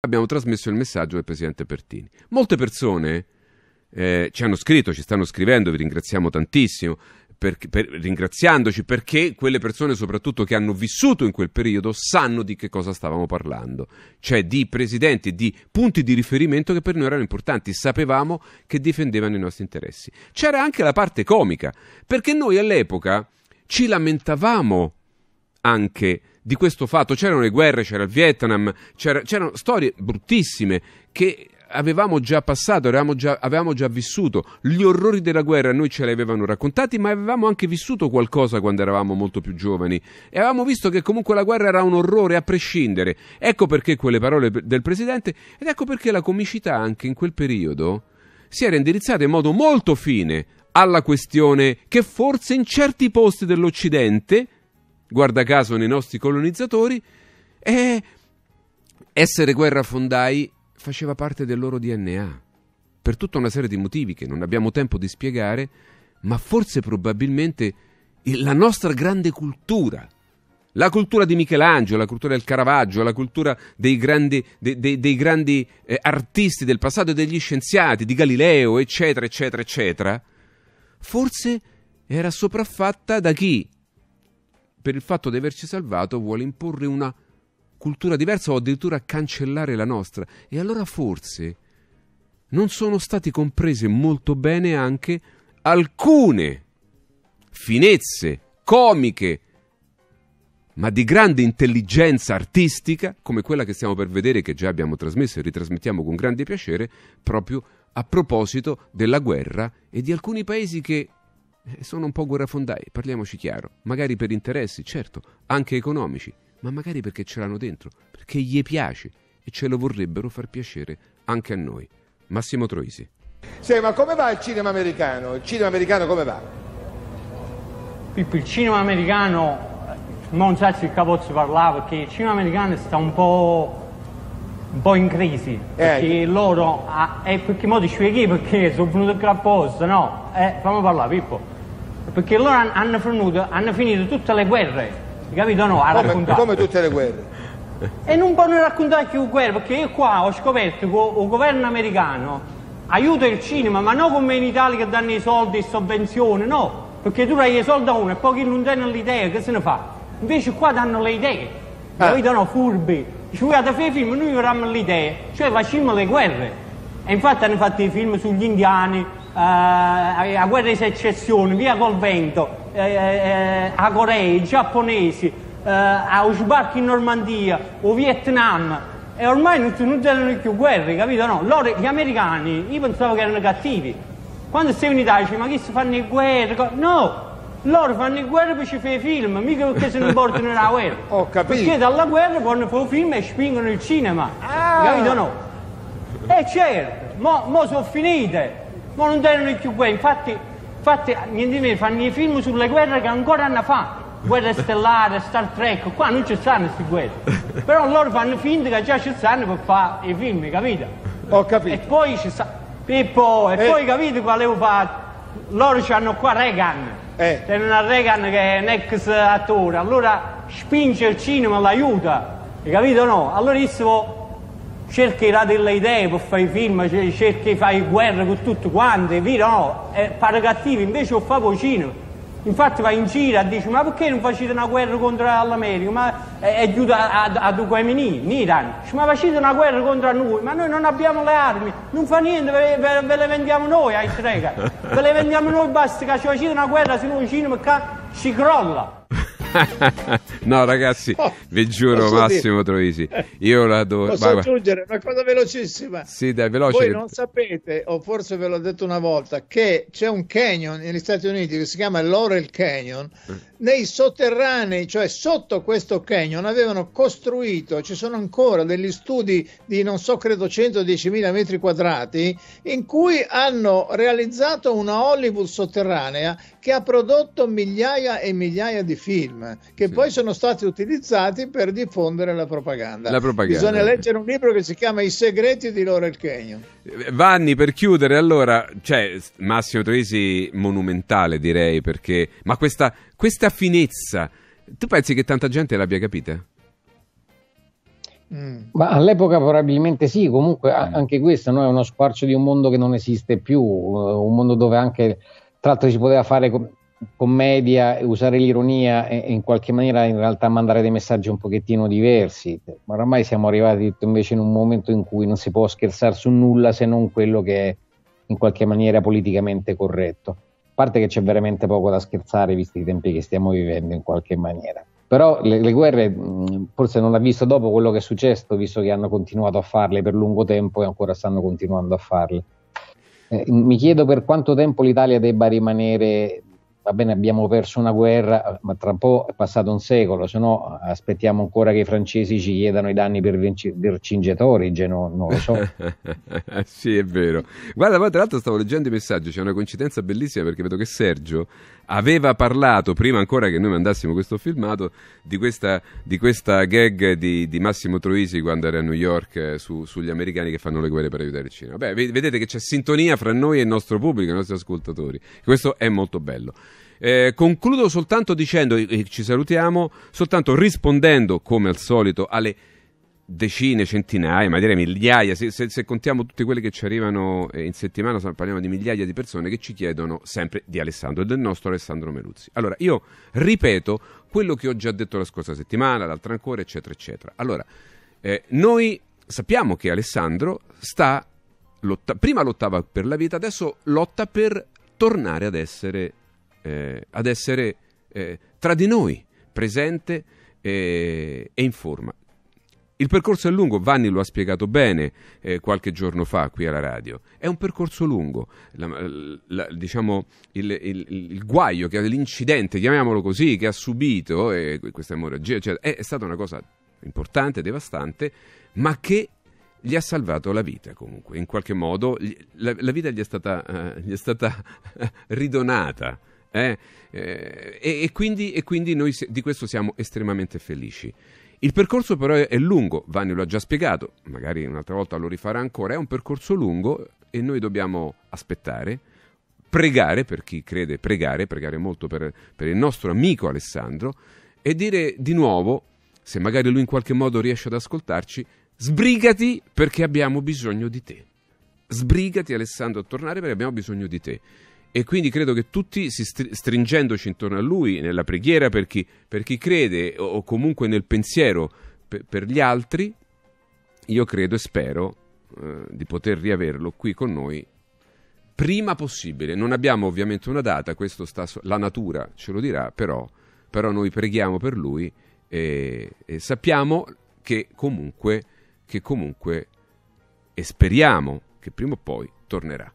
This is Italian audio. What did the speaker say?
Abbiamo trasmesso il messaggio del presidente Pertini. Molte persone eh, ci hanno scritto, ci stanno scrivendo, vi ringraziamo tantissimo. Per, per, ringraziandoci perché quelle persone soprattutto che hanno vissuto in quel periodo sanno di che cosa stavamo parlando, cioè di presidenti, di punti di riferimento che per noi erano importanti, sapevamo che difendevano i nostri interessi. C'era anche la parte comica, perché noi all'epoca ci lamentavamo anche di questo fatto. C'erano le guerre, c'era il Vietnam, c'era, c'erano storie bruttissime che avevamo già passato, avevamo già, avevamo già, vissuto. Gli orrori della guerra noi ce li avevano raccontati, ma avevamo anche vissuto qualcosa quando eravamo molto più giovani. E avevamo visto che comunque la guerra era un orrore a prescindere. Ecco perché quelle parole del presidente, ed ecco perché la comicità anche in quel periodo si era indirizzata in modo molto fine alla questione che forse in certi posti dell'Occidente guarda caso nei nostri colonizzatori, e essere guerrafondai faceva parte del loro DNA, per tutta una serie di motivi che non abbiamo tempo di spiegare, ma forse probabilmente la nostra grande cultura, la cultura di Michelangelo, la cultura del Caravaggio, la cultura dei grandi, dei, dei, dei grandi eh, artisti del passato e degli scienziati, di Galileo, eccetera, eccetera, eccetera, forse era sopraffatta da chi per il fatto di averci salvato vuole imporre una cultura diversa o addirittura cancellare la nostra. E allora forse non sono state comprese molto bene anche alcune finezze comiche, ma di grande intelligenza artistica, come quella che stiamo per vedere, che già abbiamo trasmesso e ritrasmettiamo con grande piacere, proprio a proposito della guerra e di alcuni paesi che eh, sono un po' guerrafondai, parliamoci chiaro. Magari per interessi, certo, anche economici, ma magari perché ce l'hanno dentro, perché gli piace e ce lo vorrebbero far piacere anche a noi. Massimo Troisi. Sì, ma come va il cinema americano? Il cinema americano come va? Il cinema americano, non se già Ciccavozzi parlava, che il cinema americano sta un po' un po' in crisi eh. perché eh. loro ah, eh, perché mo ti spieghi perché sono venuto qua apposta no? eh fammi parlare Pippo perché loro hanno, hanno, finito, hanno finito, tutte le guerre, capito? No, a come, come tutte le guerre? E non possono raccontare più guerre, perché io qua ho scoperto che il governo americano aiuta il cinema, ma non come in Italia che danno i soldi e sovvenzioni, no, perché tu dai i soldi a uno e poi chi non danno l'idea, che se ne fa? Invece qua danno le idee, ah. noi danno furbi, ci vuoi fare i film, noi vorremmo le idee, cioè facciamo le guerre. E infatti hanno fatto i film sugli indiani, eh, a guerra di secessione, via col vento, eh, eh, a Corea, Corei, giapponesi, a sbarchi in Normandia o Vietnam, e ormai non, non c'erano più guerre, capito? No, loro, gli americani, io pensavo che erano cattivi. Quando sei in Italia dici, ma che si fanno le guerre? No, loro fanno le guerre per ci fare i film, mica perché se ne portano la guerra. Ho capito. Perché dalla guerra fanno fare film e spingono il cinema, ah. capito? No. E certo, mo, mo sono finite ma non erano più guerre, infatti, infatti niente meno fanno i film sulle guerre che ancora hanno fatto. guerre Stellare, Star Trek, qua non ci stanno queste guerre. Però loro fanno finta che già ci stanno per fare i film, capito? Ho capito. E poi ci stanno... E e eh. poi capite quale ho fatto? Loro hanno qua Reagan, eh. c'è una Reagan che è un ex attore, allora spinge il cinema, l'aiuta, capito o no? Allora io cercherà delle idee per fare i film, cerchi di fare guerra con tutto quanto, e via, no, eh, pare cattivo, invece lo fa cinema. Infatti va in giro e dice ma perché non facete una guerra contro l'America? Ma eh, è eh, giù a, a, a Duquemini, Ma facete una guerra contro noi, ma noi non abbiamo le armi, non fa niente, ve, ve, ve le vendiamo noi ai strega. Ve le vendiamo noi, basta che ci facete una guerra se no il cinema ci crolla no, ragazzi, oh, vi giuro, Massimo dire. Troisi, io la devo Posso vai, aggiungere una cosa velocissima? Sì, dai, veloce. Voi non sapete, o forse ve l'ho detto una volta, che c'è un canyon negli Stati Uniti che si chiama Laurel Canyon. Eh nei sotterranei, cioè sotto questo canyon, avevano costruito, ci sono ancora degli studi di non so, credo 110.000 metri quadrati, in cui hanno realizzato una Hollywood sotterranea che ha prodotto migliaia e migliaia di film, che sì. poi sono stati utilizzati per diffondere la propaganda. la propaganda. Bisogna leggere un libro che si chiama I segreti di Laurel Canyon. Eh, Vanni, per chiudere, allora, cioè, Massimo Troisi monumentale direi, perché, ma questa, questa poca finezza. Tu pensi che tanta gente l'abbia capita? Mm. Ma all'epoca probabilmente sì, comunque mm. anche questo no? è uno squarcio di un mondo che non esiste più, eh, un mondo dove anche tra l'altro si poteva fare com- commedia, usare l'ironia e, e, in qualche maniera in realtà mandare dei messaggi un pochettino diversi, ma oramai siamo arrivati invece in un momento in cui non si può scherzare su nulla se non quello che è in qualche maniera politicamente corretto parte che c'è veramente poco da scherzare visti i tempi che stiamo vivendo in qualche maniera. Però le, le guerre forse non l'ha visto dopo quello che è successo, visto che hanno continuato a farle per lungo tempo e ancora stanno continuando a farle. Eh, mi chiedo per quanto tempo l'Italia debba rimanere va bene, abbiamo perso una guerra, ma tra un po' è passato un secolo, se no aspettiamo ancora che i francesi ci chiedano i danni per Vercingetorige, no, non lo so. sì, è vero. Guarda, poi tra l'altro stavo leggendo i messaggi, c'è una coincidenza bellissima perché vedo che Sergio aveva parlato, prima ancora che noi mandassimo questo filmato, di questa, di questa gag di, di, Massimo Troisi quando era a New York eh, su, sugli americani che fanno le guerre per aiutare il Cina. Beh, vedete che c'è sintonia fra noi e il nostro pubblico, i nostri ascoltatori. Questo è molto bello. Eh, concludo soltanto dicendo, e ci salutiamo, soltanto rispondendo come al solito alle decine, centinaia, ma direi migliaia, se, se, se contiamo tutti quelli che ci arrivano eh, in settimana parliamo di migliaia di persone che ci chiedono sempre di Alessandro e del nostro Alessandro Meluzzi. Allora, io ripeto quello che ho già detto la scorsa settimana, l'altra ancora, eccetera, eccetera. Allora, eh, noi sappiamo che Alessandro sta lotta- prima lottava per la vita, adesso lotta per tornare ad essere eh, ad essere eh, tra di noi, presente eh, e in forma. Il percorso è lungo, Vanni lo ha spiegato bene eh, qualche giorno fa qui alla radio. È un percorso lungo. La, la, diciamo, il, il, il, guaio, che, l'incidente, chiamiamolo così, che ha subito eh, questa emorragia cioè, è, è, stata una cosa importante, devastante, ma che gli ha salvato la vita comunque. In qualche modo gli, la, la, vita gli è stata, eh, gli è stata ridonata. Eh? eh? E, e, quindi, e quindi noi di questo siamo estremamente felici. Il percorso però è lungo, Vanni lo ha già spiegato, magari un'altra volta lo rifarà ancora, è un percorso lungo e noi dobbiamo aspettare, pregare per chi crede, pregare, pregare molto per, per il nostro amico Alessandro e dire di nuovo, se magari lui in qualche modo riesce ad ascoltarci, sbrigati perché abbiamo bisogno di te. Sbrigati Alessandro a tornare perché abbiamo bisogno di te e quindi credo che tutti stringendoci intorno a lui nella preghiera per chi, per chi crede o comunque nel pensiero per, per, gli altri, io credo e spero eh, di poter riaverlo qui con noi prima possibile. Non abbiamo ovviamente una data, questo sta so- la natura ce lo dirà, però, però noi preghiamo per lui e, e sappiamo che comunque, che comunque e speriamo che prima o poi tornerà.